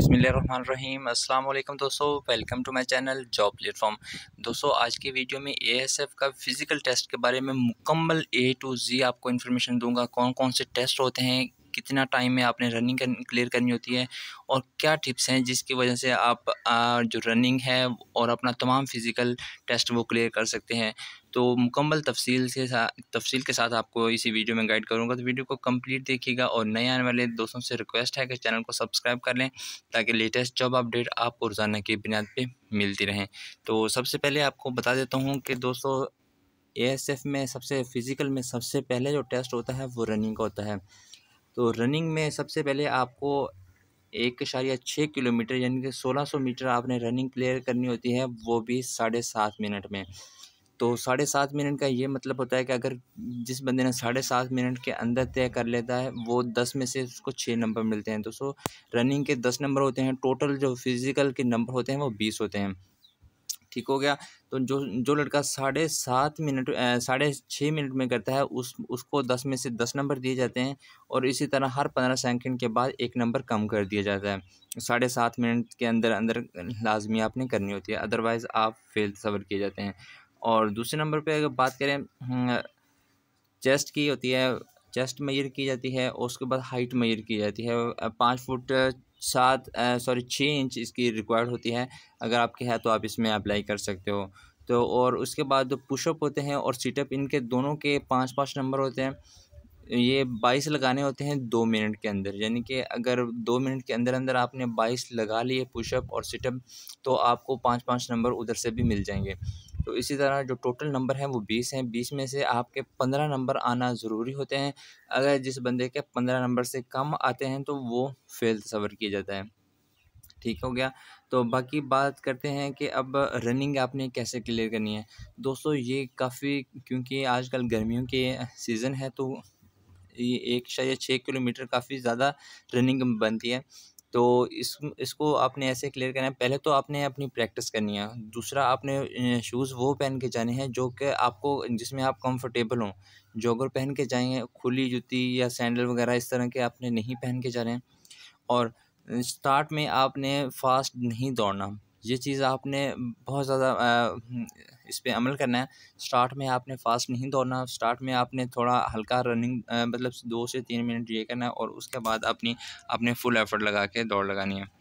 अस्सलाम वालेकुम दोस्तों welcome to my channel job platform दोस्तों आज की वीडियो में एएसएफ का फ़िज़िकल टेस्ट के बारे में मुकम्मल ए टू जी आपको इन्फॉर्मेशन दूंगा कौन कौन से टेस्ट होते हैं कितना टाइम में आपने रनिंग कर, क्लियर करनी होती है और क्या टिप्स हैं जिसकी वजह से आप आ, जो रनिंग है और अपना तमाम फ़िज़िकल टेस्ट वो क्लियर कर सकते हैं तो मुकम्मल तफसील से तफसील के साथ आपको इसी वीडियो में गाइड करूँगा तो वीडियो को कम्प्लीट देखिएगा और नए आने वाले दोस्तों से रिक्वेस्ट है कि चैनल को सब्सक्राइब कर लें ताकि लेटेस्ट जॉब अपडेट आपको रोज़ाना की बुनियाद पर मिलती रहें तो सबसे पहले आपको बता देता हूँ कि दोस्तों एफ में सबसे फ़िज़िकल में सबसे पहले जो टेस्ट होता है वो रनिंग का होता है तो रनिंग में सबसे पहले आपको एक इशारिया छः किलोमीटर यानी कि सोलह सौ मीटर आपने रनिंग क्लियर करनी होती है वो भी साढ़े सात मिनट में तो साढ़े सात मिनट का ये मतलब होता है कि अगर जिस बंदे ने साढ़े सात मिनट के अंदर तय कर लेता है वो दस में से उसको छः नंबर मिलते हैं दोस्तों रनिंग के दस नंबर होते हैं टोटल जो फिज़िकल के नंबर होते हैं वो बीस होते हैं ठीक हो गया तो जो जो लड़का साढ़े सात मिनट साढ़े छः मिनट में करता है उस उसको दस में से दस नंबर दिए जाते हैं और इसी तरह हर पंद्रह सेकंड के बाद एक नंबर कम कर दिया जाता है साढ़े सात मिनट के अंदर अंदर लाजमी आपने करनी होती है अदरवाइज़ आप फेल सबर किए जाते हैं और दूसरे नंबर पर अगर बात करें हम्म, चेस्ट की होती है चेस्ट मयर की जाती है और उसके बाद हाइट मयर की जाती है पाँच फुट सात सॉरी छः इंच इसकी रिक्वायर्ड होती है अगर आपके है तो आप इसमें अप्लाई कर सकते हो तो और उसके बाद जो पुशअप होते हैं और सीटअप इनके दोनों के पाँच पाँच नंबर होते हैं ये बाईस लगाने होते हैं दो मिनट के अंदर यानी कि अगर दो मिनट के अंदर अंदर आपने बाईस लगा लिए पुशअप और सिटअप तो आपको पाँच पाँच नंबर उधर से भी मिल जाएंगे तो इसी तरह जो टोटल नंबर हैं वो बीस हैं बीस में से आपके पंद्रह नंबर आना ज़रूरी होते हैं अगर जिस बंदे के पंद्रह नंबर से कम आते हैं तो वो फेल तस्वर किया जाता है ठीक हो गया तो बाकी बात करते हैं कि अब रनिंग आपने कैसे क्लियर करनी है दोस्तों ये काफ़ी क्योंकि आजकल गर्मियों के सीज़न है तो ये एक शायद छः किलोमीटर काफ़ी ज़्यादा रनिंग बनती है तो इस इसको आपने ऐसे क्लियर करना है पहले तो आपने अपनी प्रैक्टिस करनी है दूसरा आपने शूज़ वो पहन के जाने हैं जो कि आपको जिसमें आप कंफर्टेबल हों जॉगर पहन के जाएँ खुली जूती या सैंडल वगैरह इस तरह के आपने नहीं पहन के जाने और स्टार्ट में आपने फास्ट नहीं दौड़ना ये चीज़ आपने बहुत ज़्यादा हम्म, इस पर अमल करना है स्टार्ट में आपने फास्ट नहीं दौड़ना स्टार्ट में आपने थोड़ा हल्का रनिंग मतलब दो से तीन मिनट ये करना है और उसके बाद अपनी अपने फुल एफर्ट लगा के दौड़ लगानी है